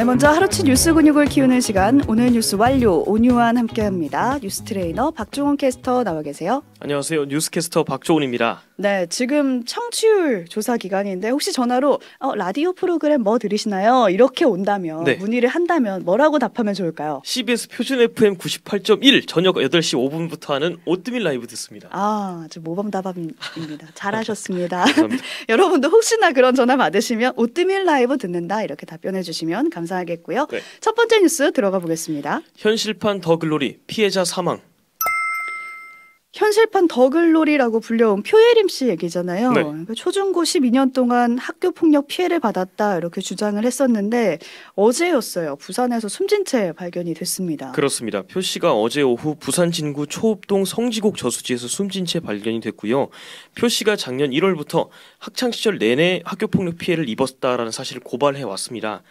네, 먼저 하루치 뉴스 근육을 키우는 시간 오늘 뉴스 완료 온유한 함께합니다. 뉴스 트레이너 박종훈 캐스터 나와 계세요. 안녕하세요. 뉴스 캐스터 박종훈입니다. 네, 지금 청취율 조사 기간인데 혹시 전화로 어, 라디오 프로그램 뭐 들으시나요? 이렇게 온다면 네. 문의를 한다면 뭐라고 답하면 좋을까요? CBS 표준 FM 98.1 저녁 8시 5분부터 하는 오뜨밀 라이브 듣습니다. 아, 아주 모범답안입니다. 잘하셨습니다. 아, 여러분도 혹시나 그런 전화 받으시면 오뜨밀 라이브 듣는다 이렇게 답변해 주시면 감사하겠고요. 네. 첫 번째 뉴스 들어가 보겠습니다. 현실판 더 글로리 피해자 사망 현실판 더글놀이라고 불려온 표예림 씨 얘기잖아요. 네. 그러니까 초중고 12년 동안 학교 폭력 피해를 받았다 이렇게 주장을 했었는데 어제였어요. 부산에서 숨진 채 발견이 됐습니다. 그렇습니다. 표 씨가 어제 오후 부산 진구 초읍동 성지곡 저수지에서 숨진 채 발견이 됐고요. 표 씨가 작년 1월부터 학창 시절 내내 학교 폭력 피해를 입었다라는 사실을 고발해 왔습니다.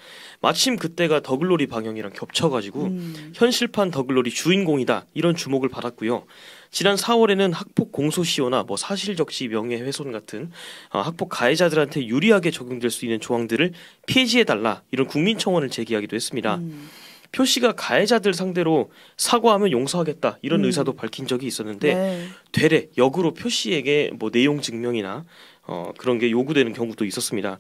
마침 그때가 더글놀이 방영이랑 겹쳐가지고 음. 현실판 더글놀이 주인공이다 이런 주목을 받았고요. 지난 4월에는 학폭 공소시효나 뭐 사실적시 명예훼손 같은 어, 학폭 가해자들한테 유리하게 적용될 수 있는 조항들을 폐지해달라 이런 국민청원을 제기하기도 했습니다. 음. 표 씨가 가해자들 상대로 사과하면 용서하겠다 이런 음. 의사도 밝힌 적이 있었는데 네. 되레 역으로 표 씨에게 뭐 내용 증명이나 어, 그런 게 요구되는 경우도 있었습니다.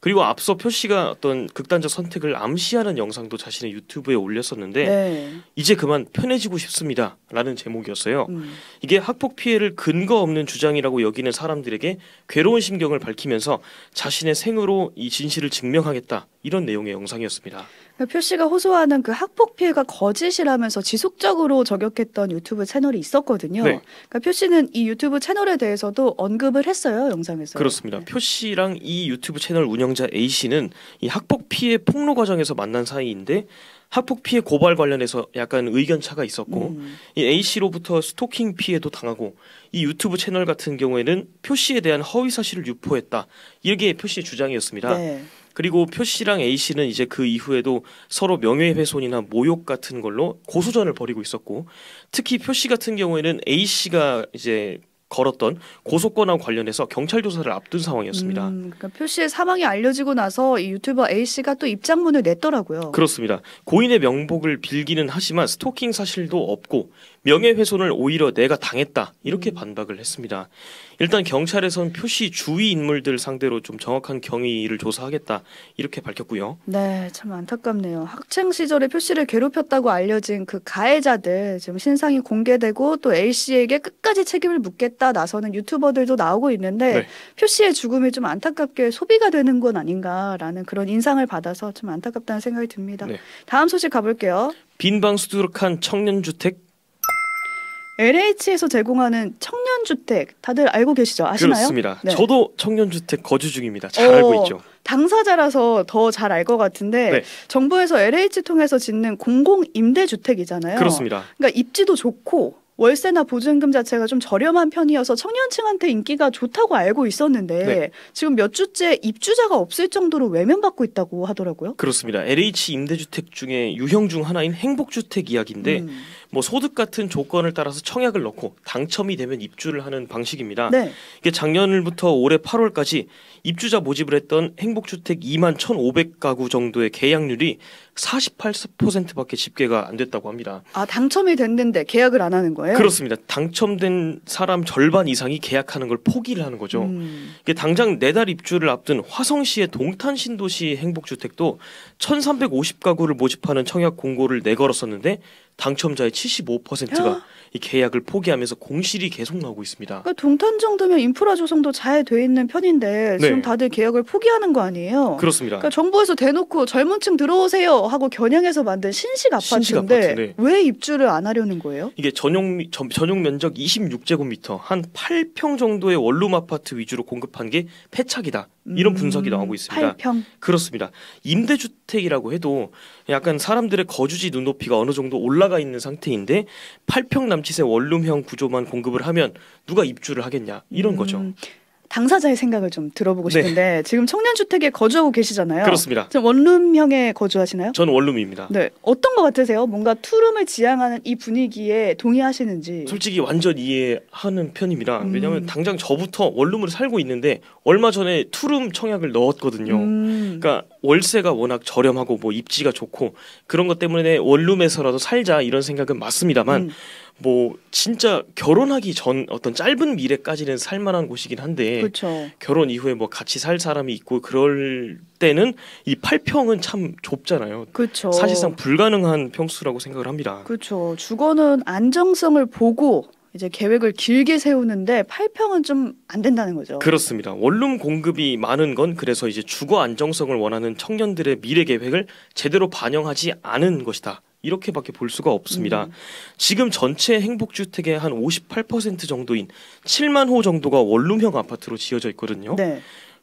그리고 앞서 표 씨가 어떤 극단적 선택을 암시하는 영상도 자신의 유튜브에 올렸었는데 네. 이제 그만 편해지고 싶습니다라는 제목이었어요. 음. 이게 학폭 피해를 근거 없는 주장이라고 여기는 사람들에게 괴로운 심경을 밝히면서 자신의 생으로 이 진실을 증명하겠다 이런 내용의 영상이었습니다. 그러니까 표씨가 호소하는 그 학폭 피해가 거짓이라면서 지속적으로 저격했던 유튜브 채널이 있었거든요. 네. 그러니까 표씨는 이 유튜브 채널에 대해서도 언급을 했어요 영상에서. 그렇습니다. 네. 표씨랑 이 유튜브 채널 운영자 A 씨는 이 학폭 피해 폭로 과정에서 만난 사이인데 학폭 피해 고발 관련해서 약간 의견 차가 있었고 음. 이 A 씨로부터 스토킹 피해도 당하고 이 유튜브 채널 같은 경우에는 표씨에 대한 허위 사실을 유포했다 이게 표씨의 주장이었습니다. 네. 그리고 표 씨랑 A 씨는 이제 그 이후에도 서로 명예훼손이나 모욕 같은 걸로 고소전을 벌이고 있었고 특히 표 씨 같은 경우에는 A 씨가 이제 걸었던 고소권과 관련해서 경찰 조사를 앞둔 상황이었습니다. 음, 그러니까 표씨의 사망이 알려지고 나서 이 유튜버 A 씨가 또 입장문을 냈더라고요. 그렇습니다. 고인의 명복을 빌기는 하지만 스토킹 사실도 없고 명예훼손을 오히려 내가 당했다 이렇게 음. 반박을 했습니다. 일단 경찰에선 표시 주위 인물들 상대로 좀 정확한 경위를 조사하겠다 이렇게 밝혔고요. 네, 참 안타깝네요. 학창 시절에 표시를 괴롭혔다고 알려진 그 가해자들 지금 신상이 공개되고 또 A 씨에게 끝까지 책임을 묻겠다. 죽었다 나서는 유튜버들도 나오고 있는데 네. 표시의 죽음이 좀 안타깝게 소비가 되는 건 아닌가라는 그런 인상을 받아서 좀 안타깝다는 생각이 듭니다. 네. 다음 소식 가볼게요. 빈방수두룩한 청년주택 LH에서 제공하는 청년주택 다들 알고 계시죠? 아시나요? 그렇습니다. 네. 저도 청년주택 거주 중입니다. 잘 어, 알고 있죠. 당사자라서 더 잘 알 것 같은데 네. 정부에서 LH 통해서 짓는 공공 임대주택이잖아요. 그렇습니다. 그러니까 입지도 좋고 월세나 보증금 자체가 좀 저렴한 편이어서 청년층한테 인기가 좋다고 알고 있었는데 네. 지금 몇 주째 입주자가 없을 정도로 외면받고 있다고 하더라고요. 그렇습니다. LH 임대주택 중에 유형 중 하나인 행복주택 이야기인데 음. 뭐 소득 같은 조건을 따라서 청약을 넣고 당첨이 되면 입주를 하는 방식입니다. 네. 이게 작년부터 올해 8월까지 입주자 모집을 했던 행복주택 2만 1,500가구 정도의 계약률이 48%밖에 집계가 안 됐다고 합니다. 아 당첨이 됐는데 계약을 안 하는 거예요? 그렇습니다. 당첨된 사람 절반 이상이 계약하는 걸 포기를 하는 거죠. 음. 이게 당장 내달 네 입주를 앞둔 화성시의 동탄 신도시 행복주택도 1,350가구를 모집하는 청약 공고를 내걸었었는데 당첨자의 75%가 이 계약을 포기하면서 공실이 계속 나오고 있습니다. 그러니까 동탄 정도면 인프라 조성도 잘 돼 있는 편인데 네. 지금 다들 계약을 포기하는 거 아니에요? 그렇습니다. 그러니까 정부에서 대놓고 젊은 층 들어오세요 하고 겨냥해서 만든 신식 아파트인데 신식 아파트, 네. 왜 입주를 안 하려는 거예요? 이게 전용 전, 전용 면적 26제곱미터 한 8평 정도의 원룸 아파트 위주로 공급한 게 패착이다. 이런 음, 분석이 나오고 있습니다. 8평. 그렇습니다. 임대주 주택이라고 해도 약간 사람들의 거주지 눈높이가 어느 정도 올라가 있는 상태인데 8평 남짓의 원룸형 구조만 공급을 하면 누가 입주를 하겠냐 이런 음, 거죠. 당사자의 생각을 좀 들어보고 네. 싶은데 네. 지금 청년 주택에 거주하고 계시잖아요. 그렇습니다. 지금 원룸형에 거주하시나요? 전 원룸입니다. 네, 어떤 것 같으세요? 뭔가 투룸을 지향하는 이 분위기에 동의하시는지? 솔직히 완전 이해하는 편입니다. 음. 왜냐하면 당장 저부터 원룸으로 살고 있는데 얼마 전에 투룸 청약을 넣었거든요. 음. 그러니까 월세가 워낙 저렴하고 뭐 입지가 좋고 그런 것 때문에 원룸에서라도 살자 이런 생각은 맞습니다만. 음. 뭐 진짜 결혼하기 전 어떤 짧은 미래까지는 살만한 곳이긴 한데 그쵸. 그렇죠. 결혼 이후에 뭐 같이 살 사람이 있고 그럴 때는 이 팔평은 참 좁잖아요. 그쵸. 그렇죠. 사실상 불가능한 평수라고 생각을 합니다. 그렇죠. 주거는 안정성을 보고 이제 계획을 길게 세우는데 8평은 좀 안 된다는 거죠. 그렇습니다. 원룸 공급이 많은 건 그래서 이제 주거 안정성을 원하는 청년들의 미래 계획을 제대로 반영하지 않은 것이다. 이렇게밖에 볼 수가 없습니다. 음. 지금 전체 행복주택의 한 58% 정도인 7만 호 정도가 원룸형 아파트로 지어져 있거든요. 네.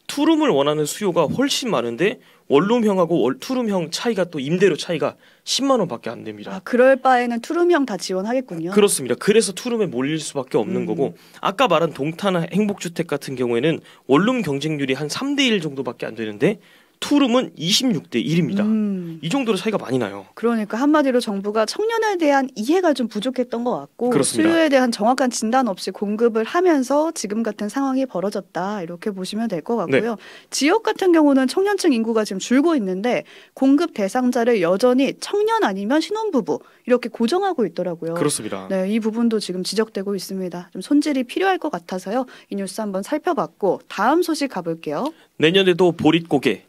투룸을 원하는 수요가 훨씬 많은데 원룸형하고 월, 투룸형 차이가 또 임대료 차이가 10만 원밖에 안 됩니다. 아, 그럴 바에는 투룸형 다 지원하겠군요. 그렇습니다. 그래서 투룸에 몰릴 수밖에 없는 음. 거고 아까 말한 동탄 행복주택 같은 경우에는 원룸 경쟁률이 한 3대 1 정도밖에 안 되는데 투룸은 26대 1입니다. 음. 이 정도로 차이가 많이 나요. 그러니까 한마디로 정부가 청년에 대한 이해가 좀 부족했던 것 같고 그렇습니다. 수요에 대한 정확한 진단 없이 공급을 하면서 지금 같은 상황이 벌어졌다 이렇게 보시면 될 것 같고요. 네. 지역 같은 경우는 청년층 인구가 지금 줄고 있는데 공급 대상자를 여전히 청년 아니면 신혼부부 이렇게 고정하고 있더라고요. 그렇습니다. 네, 이 부분도 지금 지적되고 있습니다. 좀 손질이 필요할 것 같아서요. 이 뉴스 한번 살펴봤고 다음 소식 가볼게요. 내년에도 보릿고개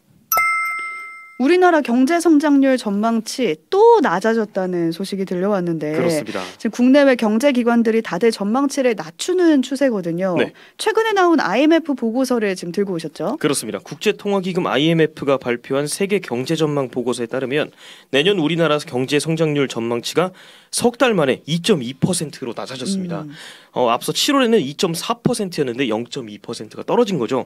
우리나라 경제 성장률 전망치 또 낮아졌다는 소식이 들려왔는데 그렇습니다. 지금 국내외 경제 기관들이 다들 전망치를 낮추는 추세거든요. 네. 최근에 나온 IMF 보고서를 지금 들고 오셨죠? 그렇습니다. 국제통화기금 IMF가 발표한 세계 경제 전망 보고서에 따르면 내년 우리나라 경제 성장률 전망치가 석 달 만에 2.2%로 낮아졌습니다. 음. 어, 앞서 7월에는 2.4%였는데 0.2%가 떨어진 거죠.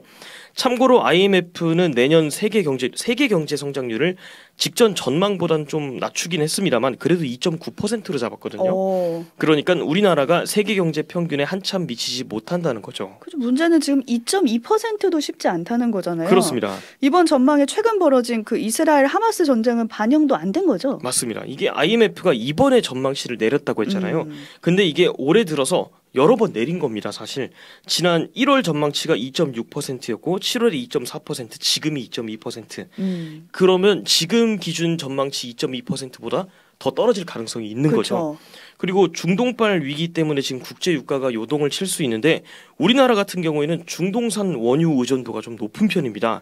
참고로 IMF는 내년 세계 경제 세계 경제 성장 성장률을 직전 전망보다는 좀 낮추긴 했습니다만 그래도 2.9%로 잡았거든요. 오. 어. 그러니까 우리나라가 세계 경제 평균에 한참 미치지 못한다는 거죠. 그죠. 문제는 지금 2.2%도 쉽지 않다는 거잖아요. 그렇습니다. 이번 전망에 최근 벌어진 그 이스라엘 하마스 전쟁은 반영도 안 된 거죠. 맞습니다. 이게 IMF가 이번에 전망치를 내렸다고 했잖아요. 음. 근데 이게 올해 들어서 여러 번 내린 겁니다, 사실. 지난 1월 전망치가 2.6%였고 7월에 2.4%, 지금이 2.2%. 음. 그러면 지금 기준 전망치 2.2%보다 더 떨어질 가능성이 있는 그쵸. 거죠. 그렇죠. 그리고 중동발 위기 때문에 지금 국제 유가가 요동을 칠 수 있는데 우리나라 같은 경우에는 중동산 원유 의존도가 좀 높은 편입니다.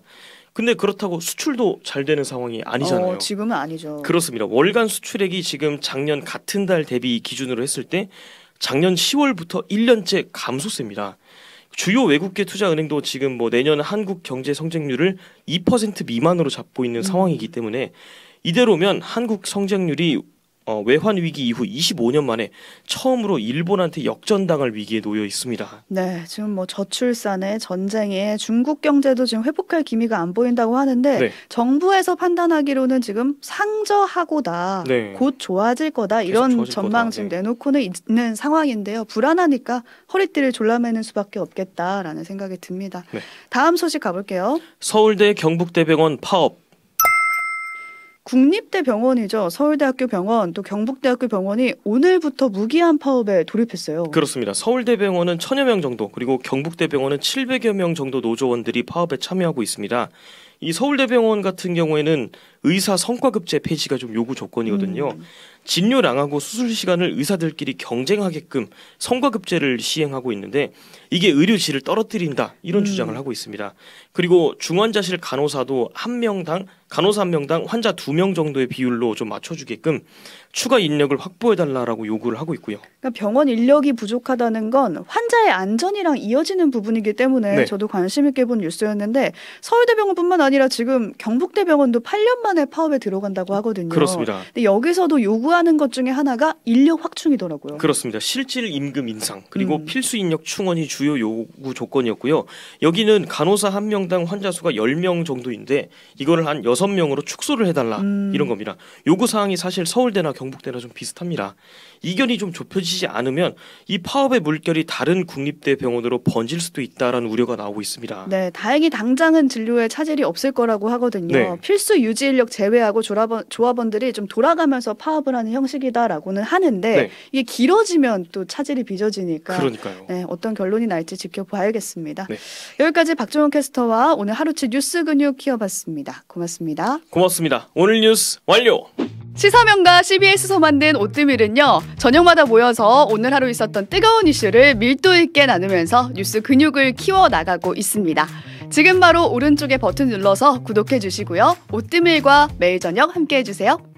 근데 그렇다고 수출도 잘 되는 상황이 아니잖아요. 어, 지금은 아니죠. 그렇습니다. 월간 수출액이 지금 작년 같은 달 대비 기준으로 했을 때 작년 10월부터 1년째 감소세입니다. 주요 외국계 투자은행도 지금 뭐 내년 한국 경제 성장률을 2% 미만으로 잡고 있는 음. 상황이기 때문에 이대로면 한국 성장률이 어, 외환 위기 이후 25년 만에 처음으로 일본한테 역전당할 위기에 놓여 있습니다. 네, 지금 뭐 저출산에 전쟁에 중국 경제도 지금 회복할 기미가 안 보인다고 하는데 네. 정부에서 판단하기로는 지금 상저하고다 네. 곧 좋아질 거다 이런 전망 거다. 지금 네. 내놓고는 있는 상황인데요. 불안하니까 허리띠를 졸라매는 수밖에 없겠다라는 생각이 듭니다. 네. 다음 소식 가볼게요. 서울대 경북대병원 파업 국립대 병원이죠. 서울대학교 병원 또 경북대학교 병원이 오늘부터 무기한 파업에 돌입했어요. 그렇습니다. 서울대 병원은 천여 명 정도 그리고 경북대 병원은 700여 명 정도 노조원들이 파업에 참여하고 있습니다. 이 서울대병원 같은 경우에는 의사 성과급제 폐지가 좀 요구 조건이거든요. 음. 진료랑하고 수술 시간을 의사들끼리 경쟁하게끔 성과급제를 시행하고 있는데 이게 의료질을 떨어뜨린다 이런 음. 주장을 하고 있습니다. 그리고 중환자실 간호사도 한 명당 간호사 한 명당 환자 두 명 정도의 비율로 좀 맞춰주게끔 추가 인력을 확보해달라라고 요구를 하고 있고요. 그러니까 병원 인력이 부족하다는 건 환자의 안전이랑 이어지는 부분이기 때문에 네. 저도 관심 있게 본 뉴스였는데 서울대병원뿐만 아니라 지금 경북대병원도 8년 만에 파업에 들어간다고 하거든요. 그렇습니다. 근데 여기서도 요구하 하는것 중에 하나가 인력 확충이더라고요. 그렇습니다. 실질 임금 인상 그리고 음. 필수 인력 충원이 주요 요구 조건이었고요. 여기는 간호사 한 명당 환자 수가 열명 정도인데 이거를 한여 명으로 축소를 해달라 음. 이런 겁니다. 요구 사항이 사실 서울대나 경북대나 좀 비슷합니다. 이견이 좀 좁혀지지 않으면 이 파업의 물결이 다른 국립대 병원으로 번질 수도 있다라는 우려가 나오고 있습니다. 네, 다행히 당장은 진료에 차질이 없을 거라고 하거든요. 네. 필수 유지 인력 제외하고 조합원, 조합원들이 좀 돌아가면서 파업을 하는 형식이다라고는 하는데 네. 이게 길어지면 또 차질이 빚어지니까 그러니까요. 네, 어떤 결론이 날지 지켜봐야겠습니다. 네. 여기까지 박종원 캐스터와 오늘 하루치 뉴스 근육 키워봤습니다. 고맙습니다. 고맙습니다. 오늘 뉴스 완료. 시사명가 CBS에서 만든 오뜨밀은요, 저녁마다 모여서 오늘 하루 있었던 뜨거운 이슈를 밀도 있게 나누면서 뉴스 근육을 키워나가고 있습니다. 지금 바로 오른쪽에 버튼 눌러서 구독해주시고요. 오뜨밀과 매일 저녁 함께해주세요.